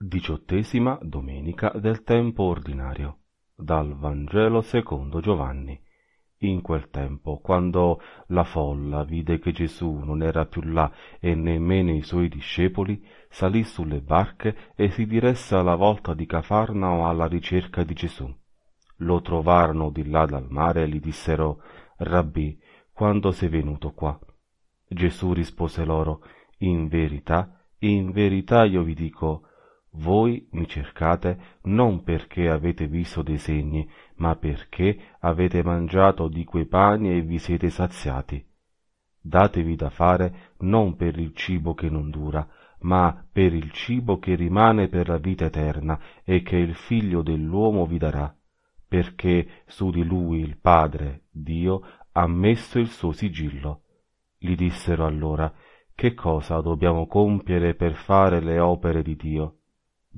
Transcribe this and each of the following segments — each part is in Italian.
Diciottesima domenica del tempo ordinario, dal Vangelo secondo Giovanni. In quel tempo, quando la folla vide che Gesù non era più là e nemmeno i suoi discepoli, salì sulle barche e si diresse alla volta di Cafarnao alla ricerca di Gesù. Lo trovarono di là dal mare e gli dissero Rabbi, quando sei venuto qua? Gesù rispose loro In verità, in verità io vi dico, voi mi cercate non perché avete visto dei segni, ma perché avete mangiato di quei pani e vi siete saziati. Datevi da fare non per il cibo che non dura, ma per il cibo che rimane per la vita eterna e che il figlio dell'uomo vi darà, perché su di lui il Padre, Dio, ha messo il suo sigillo. Gli dissero allora, che cosa dobbiamo compiere per fare le opere di Dio?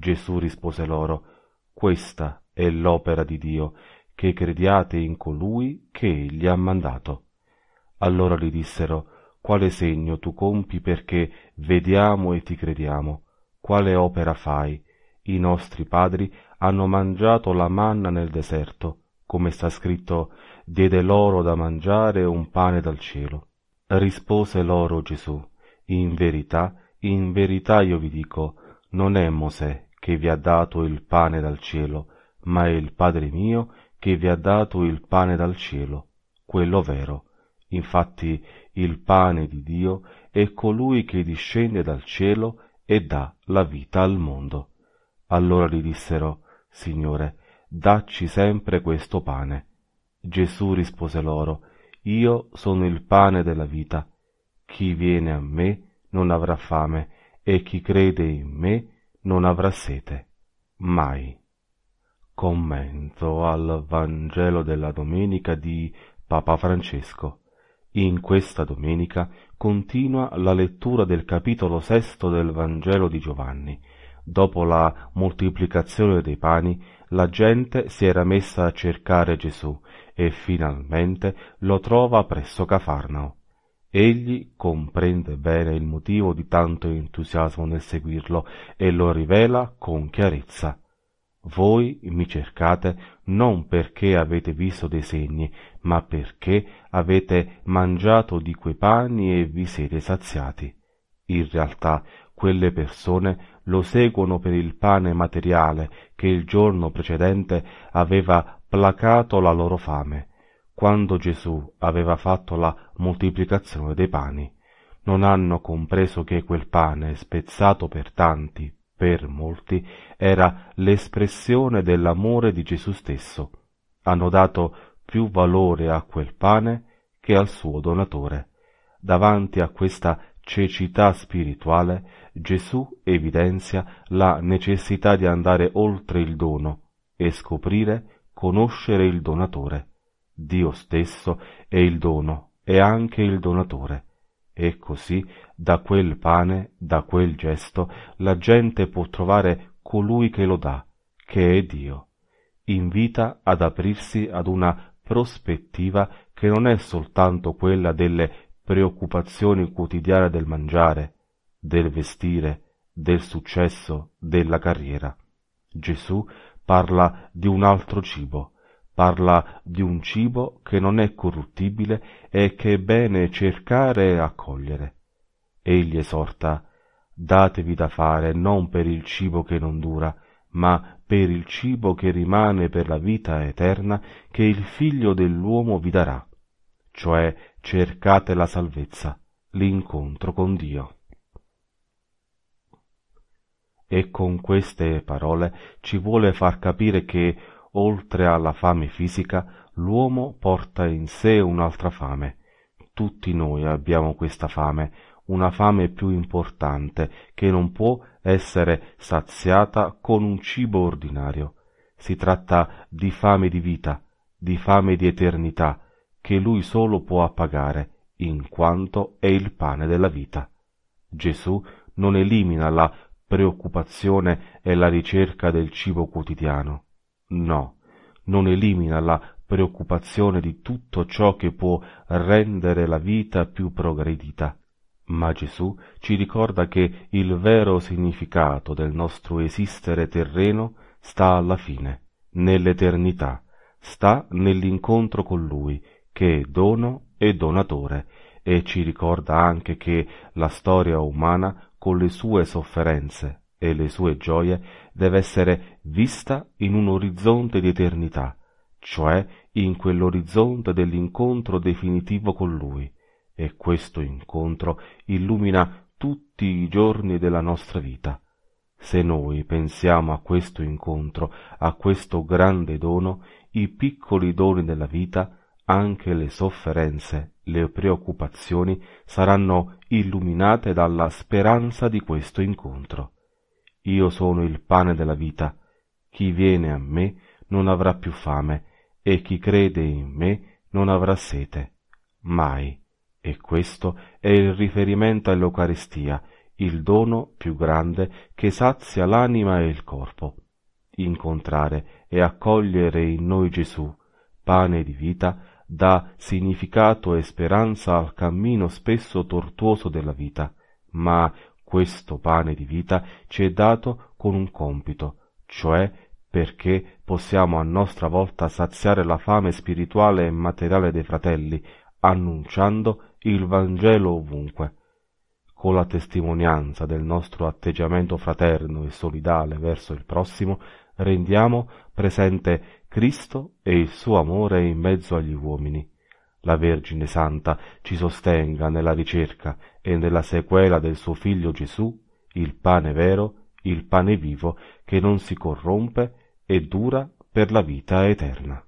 Gesù rispose loro, Questa è l'opera di Dio, che crediate in colui che egli ha mandato. Allora gli dissero, Quale segno tu compi perché vediamo e ti crediamo? Quale opera fai? I nostri padri hanno mangiato la manna nel deserto, come sta scritto, diede loro da mangiare un pane dal cielo. Rispose loro Gesù, In verità, in verità io vi dico, non è Mosè che vi ha dato il pane dal cielo, ma è il Padre mio che vi ha dato il pane dal cielo, quello vero. Infatti il pane di Dio è colui che discende dal cielo e dà la vita al mondo. Allora gli dissero, Signore, dacci sempre questo pane. Gesù rispose loro, Io sono il pane della vita. Chi viene a me non avrà fame, e chi crede in me non avrà sete, mai. Commento al Vangelo della domenica di Papa Francesco. In questa domenica continua la lettura del capitolo sesto del Vangelo di Giovanni. Dopo la moltiplicazione dei pani, la gente si era messa a cercare Gesù e finalmente lo trova presso Cafarnao. Egli comprende bene il motivo di tanto entusiasmo nel seguirlo e lo rivela con chiarezza. Voi mi cercate non perché avete visto dei segni, ma perché avete mangiato di quei panni e vi siete saziati. In realtà quelle persone lo seguono per il pane materiale che il giorno precedente aveva placato la loro fame, quando Gesù aveva fatto la moltiplicazione dei pani, non hanno compreso che quel pane spezzato per tanti, per molti, era l'espressione dell'amore di Gesù stesso. Hanno dato più valore a quel pane che al suo donatore. Davanti a questa cecità spirituale, Gesù evidenzia la necessità di andare oltre il dono e scoprire, conoscere il donatore. Dio stesso è il dono e anche il donatore. E così da quel pane, da quel gesto, la gente può trovare colui che lo dà, che è Dio. Invita ad aprirsi ad una prospettiva che non è soltanto quella delle preoccupazioni quotidiane del mangiare, del vestire, del successo, della carriera. Gesù parla di un altro cibo, Parla di un cibo che non è corruttibile e che è bene cercare e accogliere. Egli esorta Datevi da fare non per il cibo che non dura, ma per il cibo che rimane per la vita eterna che il figlio dell'uomo vi darà, cioè cercate la salvezza, l'incontro con Dio. E con queste parole ci vuole far capire che oltre alla fame fisica, l'uomo porta in sé un'altra fame. Tutti noi abbiamo questa fame, una fame più importante che non può essere saziata con un cibo ordinario. Si tratta di fame di vita, di fame di eternità, che lui solo può appagare, in quanto è il pane della vita. Gesù non elimina la preoccupazione e la ricerca del cibo quotidiano. No, non elimina la preoccupazione di tutto ciò che può rendere la vita più progredita. Ma Gesù ci ricorda che il vero significato del nostro esistere terreno sta alla fine, nell'eternità, sta nell'incontro con Lui, che è dono e donatore, e ci ricorda anche che la storia umana, con le sue sofferenze, e le sue gioie deve essere vista in un orizzonte di eternità, cioè in quell'orizzonte dell'incontro definitivo con Lui, e questo incontro illumina tutti i giorni della nostra vita. Se noi pensiamo a questo incontro, a questo grande dono, i piccoli doni della vita, anche le sofferenze, le preoccupazioni saranno illuminate dalla speranza di questo incontro. Io sono il pane della vita. Chi viene a me non avrà più fame, e chi crede in me non avrà sete. Mai. E questo è il riferimento all'Eucaristia, il dono più grande che sazia l'anima e il corpo. Incontrare e accogliere in noi Gesù, pane di vita, dà significato e speranza al cammino spesso tortuoso della vita, ma questo pane di vita ci è dato con un compito, cioè perché possiamo a nostra volta saziare la fame spirituale e materiale dei fratelli, annunciando il Vangelo ovunque. Con la testimonianza del nostro atteggiamento fraterno e solidale verso il prossimo, rendiamo presente Cristo e il suo amore in mezzo agli uomini la Vergine Santa ci sostenga nella ricerca e nella sequela del suo Figlio Gesù, il pane vero, il pane vivo che non si corrompe e dura per la vita eterna.